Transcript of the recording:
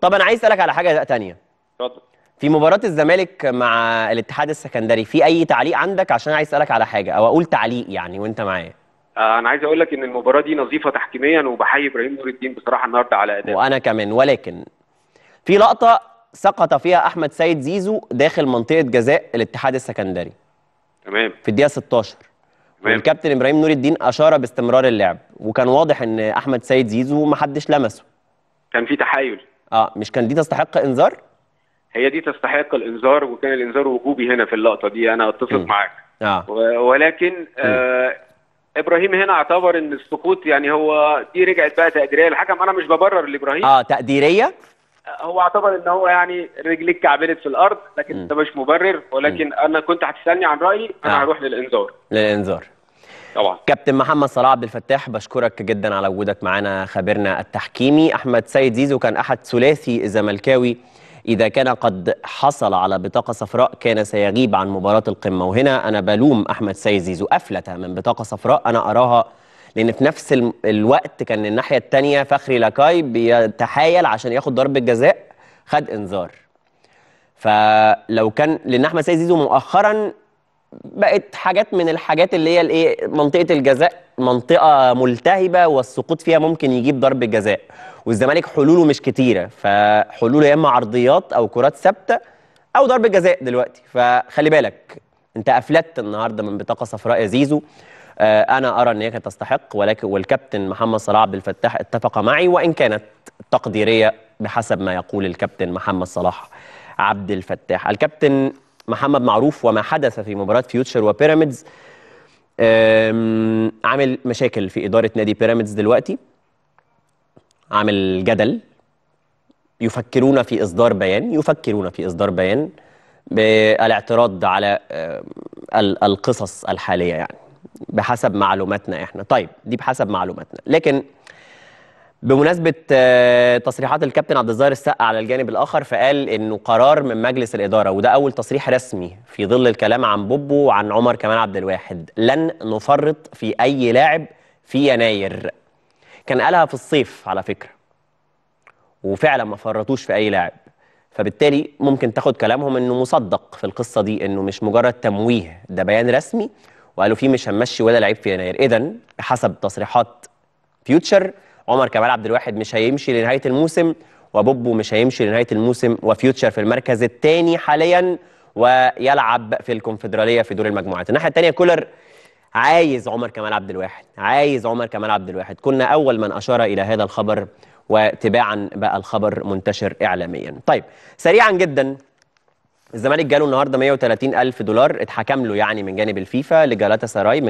طب انا عايز اسالك على حاجه تانية اتفضل في مباراه الزمالك مع الاتحاد السكندري في اي تعليق عندك عشان عايز اسالك على حاجه او اقول تعليق يعني وانت معايا آه، انا عايز اقول لك ان المباراه دي نظيفه تحكيميا وبحيي ابراهيم نور الدين بصراحه النهارده على اداء وانا كمان ولكن في لقطه سقط فيها احمد سيد زيزو داخل منطقه جزاء الاتحاد السكندري تمام في الدقيقه 16 تمام والكابتن ابراهيم نور الدين اشار باستمرار اللعب وكان واضح ان احمد سيد زيزو ما حدش لمسه كان في تحايل اه مش كان دي تستحق انذار؟ هي دي تستحق الانذار وكان الانذار وجوبي هنا في اللقطه دي انا اتفق معاك آه. ولكن آه ابراهيم هنا اعتبر ان السقوط يعني هو دي رجعت بقى تقديريه للحكم انا مش ببرر لابراهيم اه تقديريه هو اعتبر ان هو يعني رجليك كعبلت في الارض لكن م. ده مش مبرر ولكن م. انا كنت هتسالني عن رايي انا آه. هروح للانذار للانذار طبعا كابتن محمد صلاح عبد الفتاح بشكرك جدا على وجودك معانا خبيرنا التحكيمي احمد سيد زيزو كان احد ثلاثي الزملكاوي إذا كان قد حصل على بطاقة صفراء كان سيغيب عن مباراة القمة وهنا أنا بلوم أحمد سيد زيزو أفلت من بطاقة صفراء أنا أراها لأن في نفس الوقت كان الناحية الثانية فخري لاكاي بيتحايل عشان ياخد ضربة جزاء خد إنذار فلو كان لأن أحمد سيد زيزو مؤخرا بقت حاجات من الحاجات اللي هي الايه منطقه الجزاء منطقه ملتهبه والسقوط فيها ممكن يجيب ضرب جزاء والزمالك حلوله مش كتيره فحلوله يا اما عرضيات او كرات ثابته او ضرب جزاء دلوقتي فخلي بالك انت افلتت النهارده من بطاقه صفراء يا زيزو آه، انا ارى ان هي كانت تستحق ولكن والكابتن محمد صلاح عبد الفتاح اتفق معي وان كانت تقديريه بحسب ما يقول الكابتن محمد صلاح عبد الفتاح الكابتن محمد معروف وما حدث في مباراه فيوتشر وبيراميدز عامل مشاكل في اداره نادي بيراميدز دلوقتي عامل جدل يفكرون في اصدار بيان يفكرون في اصدار بيان بالاعتراض على القصص الحاليه يعني بحسب معلوماتنا احنا طيب دي بحسب معلوماتنا لكن بمناسبة آه، تصريحات الكابتن عبد الظاهر السقا على الجانب الآخر فقال إنه قرار من مجلس الإدارة وده أول تصريح رسمي في ظل الكلام عن بوبو وعن عمر كمال عبد الواحد لن نفرط في أي لاعب في يناير كان قالها في الصيف على فكرة وفعلا ما فرطوش في أي لاعب فبالتالي ممكن تاخد كلامهم إنه مصدق في القصة دي إنه مش مجرد تمويه ده بيان رسمي وقالوا فيه مش هنمشي ولا لعيب في يناير إذا حسب تصريحات فيوتشر عمر كمال عبد الواحد مش هيمشي لنهايه الموسم وبوبو مش هيمشي لنهايه الموسم وفيوتشر في المركز الثاني حاليا ويلعب في الكونفدراليه في دور المجموعات الناحيه الثانيه كولر عايز عمر كمال عبد الواحد عايز عمر كمال عبد الواحد كنا اول من اشار الى هذا الخبر وتباعا بقى الخبر منتشر اعلاميا طيب سريعا جدا الزمالك جاله النهارده 130 الف دولار اتحكم له يعني من جانب الفيفا لجالاتا سراي